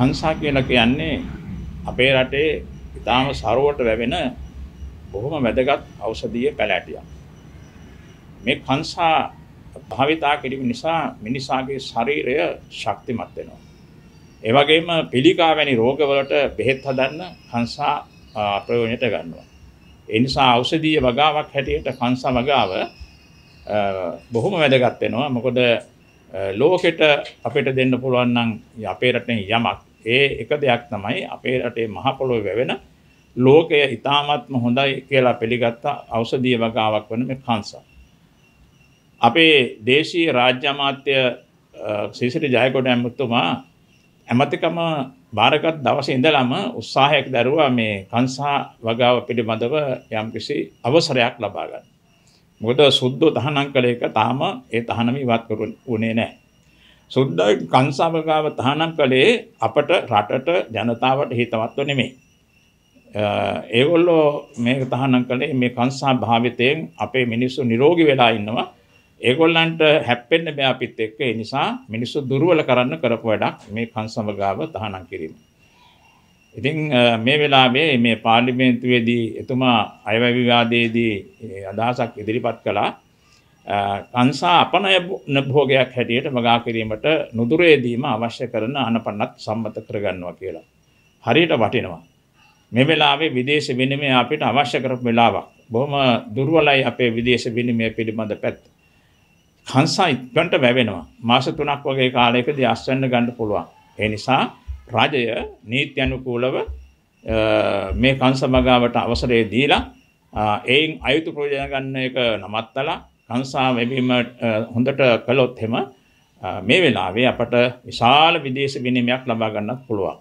සංසා කියලා කියන්නේ අපේ රටේ ඉතාම සරුවට වැවෙන බොහොම වැදගත් ඖෂධීය පැලෑටියක්. මේ කංසා භාවිතා කිරීම නිසා මිනිසාගේ ශරීරය ශක්තිමත් වෙනවා. ඒ වගේම පිළිකා වැනි රෝගවලට බෙහෙත් හදන්න කංසා ප්‍රයෝජනයට ගන්නවා. ඒ නිසා ඖෂධීය වගාවක් හැටියට කංසා වගාව බොහොම වැදගත් වෙනවා. මොකද ලෝකෙට අපිට දෙන්න පුළුවන් නම් අපේ රටේ යමක් ඒ එක දෙයක් තමයි අපේ රටේ මහ පොළොවේ වැවෙන ලෝකය ඉතාමත්ම හොඳයි කියලා පිළිගත්ත ඖෂධීය වගාවක් වන මේ කන්සා. අපේ දේශීය රාජ්‍ය අමාත්‍ය සිසිරි ජයකොඩ ඇමතුමා ඇමතිකම භාරගත් දවසේ ඉඳලම උත්සාහයක් දරුවා මේ කන්සා වගාව පිළිබඳව යම්කිසි අවසරයක් ලබා ගන්න. මොකද සුද්ධ තහනම් කළ එක තාම ඒ තහනම ඉවත් කරුනේ නැහැ. සුද්ද කංසාවකාව තහනම් කළේ අපට රටට ජනතාවට හිතවත්ව නෙමෙයි. ඒගොල්ලෝ මේක තහනම් කළේ මේ කංසා භාවිතයෙන් අපේ මිනිස්සු නිරෝගී වෙලා ඉන්නවා. ඒගොල්ලන්ට හැප්පෙන්න බෑ අපිත් එක්ක. ඒ නිසා මිනිස්සු දුර්වල කරන්න කරපු වැඩක් මේ කංසමගාව තහනම් කිරීම. ඉතින් මේ වෙලාවේ මේ පාර්ලිමේන්තුවේදී එතුමා අයවැය විවාදයේදී අදහසක් ඉදිරිපත් කළා. කංසා අපනය භෝගයක් හැටියට වගා කිරීමට නුදුරේදීම අවශ්‍ය කරන අනපනත් සම්මත කරගන්නවා කියලා. හරියට වටිනවා. මේ වෙලාවේ විදේශ විනිමය අපිට අවශ්‍ය කරපු වෙලාවක්. බොහොම දුර්වලයි අපේ විදේශ විනිමය පිළිබඳ පැත්ත. කංසා ඉක්මනට වැවෙනවා. මාස 3ක් වගේ කාලයකදී අස්වැන්න ගන්න පුළුවන්. ඒ නිසා රජය නීත්‍යනුකූලව මේ කංස මගාවට අවසරය දීලා එයින් අයුතු ප්‍රයෝජන ගන්න එක නවත්තලා සංසා වැබීම හොඳට කළොත් හෙම මේ වෙලාවේ අපට විශාල විදේශ විනිමයක් ලබා ගන්නත් පුළුවන්.